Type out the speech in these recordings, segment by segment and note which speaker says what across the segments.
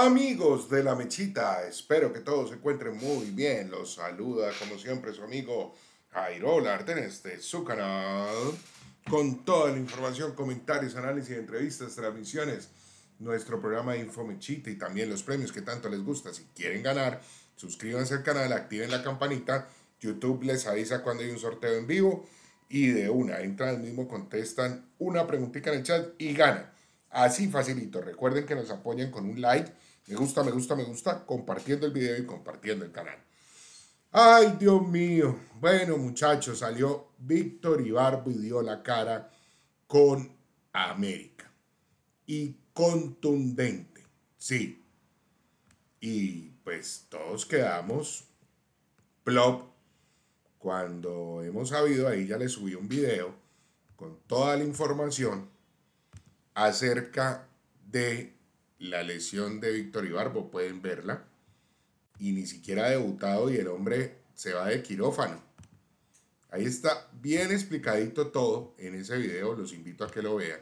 Speaker 1: Amigos de la mechita, espero que todos se encuentren muy bien. Los saluda como siempre su amigo Jairo en este su canal. Con toda la información, comentarios, análisis, entrevistas, transmisiones, nuestro programa Info Mechita y también los premios que tanto les gusta. Si quieren ganar, suscríbanse al canal, activen la campanita. YouTube les avisa cuando hay un sorteo en vivo y de una entran al mismo, contestan una preguntita en el chat y ganan. Así facilito. Recuerden que nos apoyen con un like. Me gusta, me gusta, me gusta. Compartiendo el video y compartiendo el canal. Ay, Dios mío. Bueno, muchachos, salió Víctor Ibarbo y dio la cara con América. Y contundente. Sí. Y pues todos quedamos plop cuando hemos sabido, ahí ya le subí un video con toda la información acerca de la lesión de Víctor Ibarbo, pueden verla, y ni siquiera ha debutado y el hombre se va de quirófano. Ahí está bien explicadito todo en ese video, los invito a que lo vean.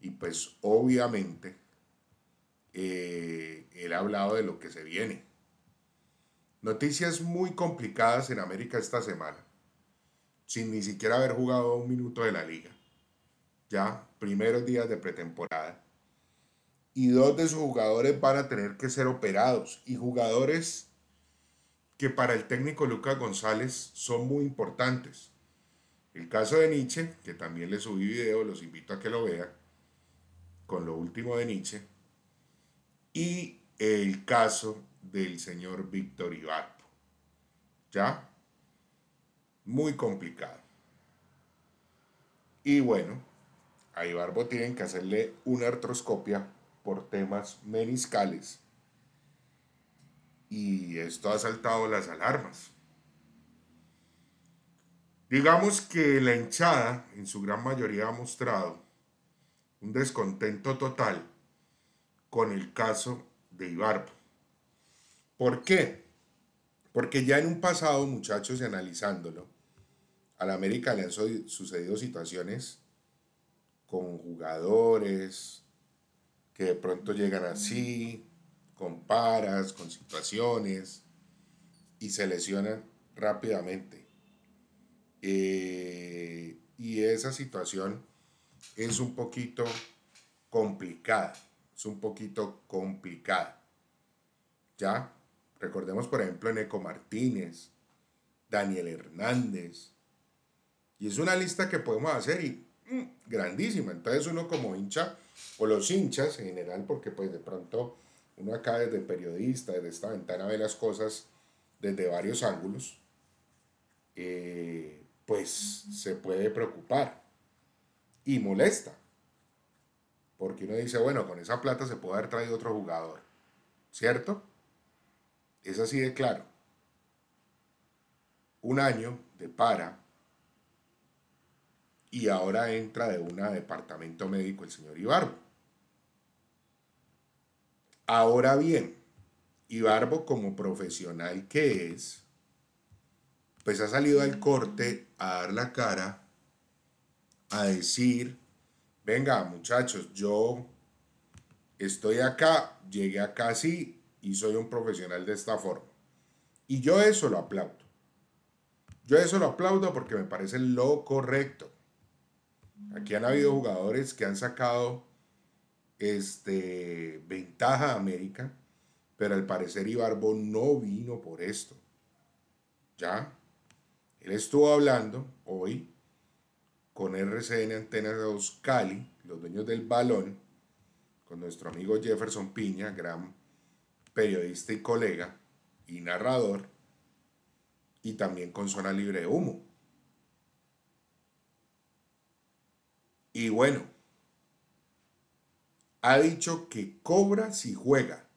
Speaker 1: Y pues obviamente eh, él ha hablado de lo que se viene. Noticias muy complicadas en América esta semana, sin ni siquiera haber jugado un minuto de la liga ya primeros días de pretemporada. Y dos de sus jugadores van a tener que ser operados. Y jugadores que para el técnico Lucas González son muy importantes. El caso de Nietzsche, que también le subí video, los invito a que lo vean, con lo último de Nietzsche. Y el caso del señor Víctor Ibarpo. ¿Ya? Muy complicado. Y bueno, a Ibarbo tienen que hacerle una artroscopia por temas meniscales. Y esto ha saltado las alarmas. Digamos que la hinchada en su gran mayoría ha mostrado un descontento total con el caso de Ibarbo. ¿Por qué? Porque ya en un pasado, muchachos, analizándolo, a la América le han sucedido situaciones con jugadores que de pronto llegan así, paras, con situaciones y se lesionan rápidamente. Eh, y esa situación es un poquito complicada, es un poquito complicada. ¿Ya? Recordemos, por ejemplo, Eco Martínez, Daniel Hernández. Y es una lista que podemos hacer y grandísima. Entonces uno como hincha, o los hinchas en general, porque pues de pronto uno acá desde periodista, desde esta ventana ve las cosas desde varios ángulos, eh, pues se puede preocupar y molesta. Porque uno dice, bueno, con esa plata se puede haber traído otro jugador, ¿cierto? Es así de claro. Un año de para y ahora entra de una departamento médico el señor Ibarbo. Ahora bien, Ibarbo como profesional que es, pues ha salido al corte a dar la cara, a decir, venga muchachos, yo estoy acá, llegué acá así y soy un profesional de esta forma. Y yo eso lo aplaudo. Yo eso lo aplaudo porque me parece lo correcto. Aquí han habido jugadores que han sacado este, ventaja a América, pero al parecer Ibarbo no vino por esto. ¿Ya? Él estuvo hablando hoy con RCN Antenas de Cali, los dueños del balón, con nuestro amigo Jefferson Piña, gran periodista y colega y narrador, y también con Zona Libre de Humo. Y bueno, ha dicho que cobra si juega.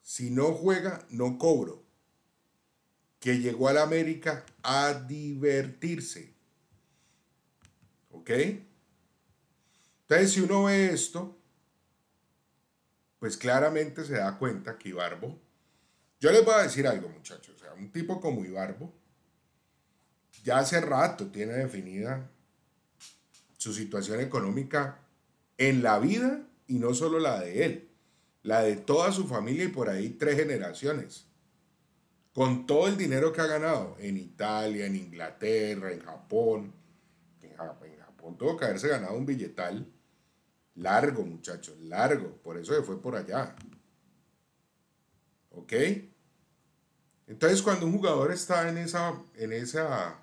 Speaker 1: Si no juega, no cobro. Que llegó a la América a divertirse. ¿Ok? Entonces, si uno ve esto, pues claramente se da cuenta que Ibarbo. Yo les voy a decir algo, muchachos. O sea, un tipo como Ibarbo ya hace rato tiene definida su situación económica en la vida y no solo la de él, la de toda su familia y por ahí tres generaciones. Con todo el dinero que ha ganado en Italia, en Inglaterra, en Japón. En Japón tuvo que haberse ganado un billetal largo, muchachos, largo. Por eso se fue por allá. ¿Ok? Entonces cuando un jugador está en esa, en esa,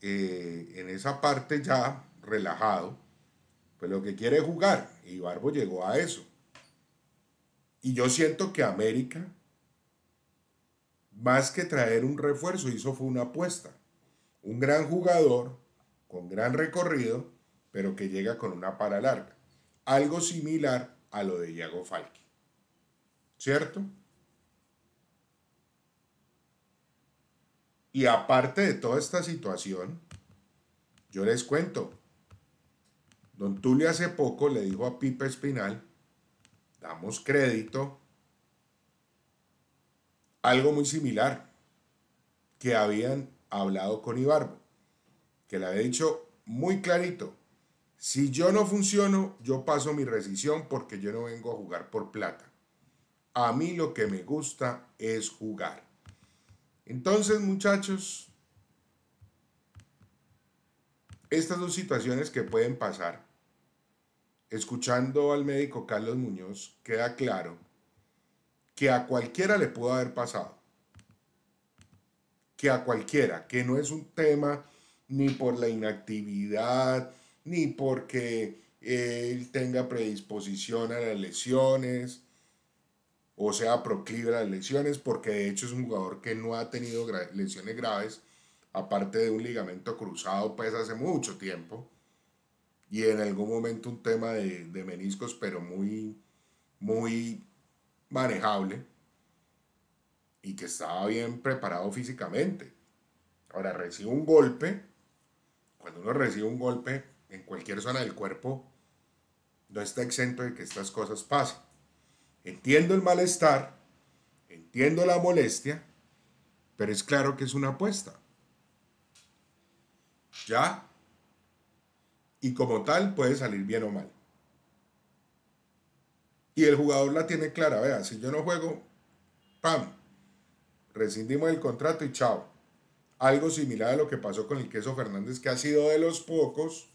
Speaker 1: eh, en esa parte ya relajado, pues lo que quiere jugar. Y Barbo llegó a eso. Y yo siento que América, más que traer un refuerzo, hizo fue una apuesta. Un gran jugador, con gran recorrido, pero que llega con una para larga. Algo similar a lo de Iago Falqui. ¿Cierto? Y aparte de toda esta situación, yo les cuento, Don Tulio hace poco le dijo a Pipe Espinal, damos crédito, algo muy similar que habían hablado con Ibarbo, que le había dicho muy clarito, si yo no funciono, yo paso mi rescisión porque yo no vengo a jugar por plata. A mí lo que me gusta es jugar. Entonces, muchachos, estas dos situaciones que pueden pasar. Escuchando al médico Carlos Muñoz, queda claro que a cualquiera le pudo haber pasado. Que a cualquiera, que no es un tema ni por la inactividad, ni porque él tenga predisposición a las lesiones o sea proclive a las lesiones, porque de hecho es un jugador que no ha tenido lesiones graves aparte de un ligamento cruzado, pues hace mucho tiempo. Y en algún momento un tema de, de meniscos, pero muy, muy manejable. Y que estaba bien preparado físicamente. Ahora recibe un golpe. Cuando uno recibe un golpe en cualquier zona del cuerpo, no está exento de que estas cosas pasen. Entiendo el malestar, entiendo la molestia, pero es claro que es una apuesta. ¿Ya? Y como tal puede salir bien o mal. Y el jugador la tiene clara, vea, si yo no juego, ¡pam! Rescindimos el contrato y chao. Algo similar a lo que pasó con el Queso Fernández, que ha sido de los pocos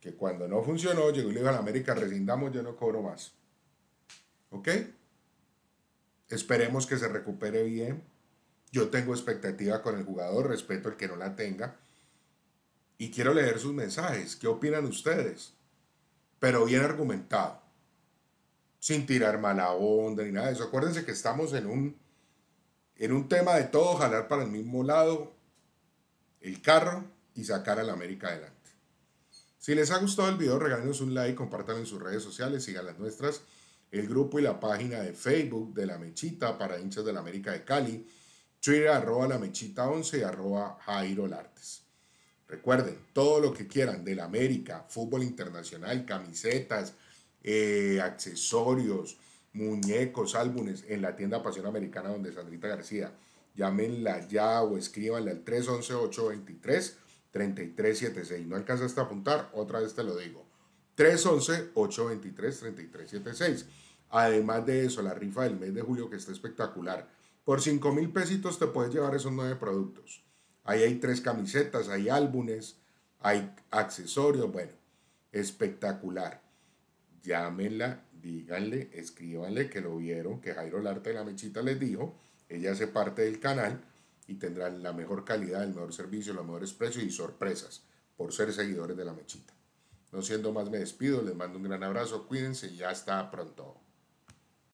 Speaker 1: que cuando no funcionó, llegó y le a América, rescindamos, yo no cobro más. ¿Ok? Esperemos que se recupere bien. Yo tengo expectativa con el jugador, respeto al que no la tenga y quiero leer sus mensajes. ¿Qué opinan ustedes? Pero bien argumentado, sin tirar mala onda ni nada de eso. Acuérdense que estamos en un, en un tema de todo, jalar para el mismo lado el carro y sacar a la América adelante. Si les ha gustado el video, regálenos un like, compártanlo en sus redes sociales, sigan las nuestras, el grupo y la página de Facebook de La Mechita para hinchas de la América de Cali, Twitter arroba la mechita 11 y arroba Jairo Lartes. Recuerden, todo lo que quieran del América, fútbol internacional, camisetas, eh, accesorios, muñecos, álbumes en la tienda Pasión Americana donde Sandrita García. Llámenla ya o escríbanla al 311-823-3376. No alcanzaste a apuntar, otra vez te lo digo. 311-823-3376. Además de eso, la rifa del mes de julio que está espectacular. Por 5 mil pesitos te puedes llevar esos nueve productos. Ahí hay tres camisetas, hay álbumes, hay accesorios, bueno, espectacular. Llámenla, díganle, escríbanle que lo vieron, que Jairo Larte de la Mechita les dijo, ella hace parte del canal y tendrán la mejor calidad, el mejor servicio, los mejores precios y sorpresas por ser seguidores de la Mechita. No siendo más, me despido, les mando un gran abrazo, cuídense y está, pronto.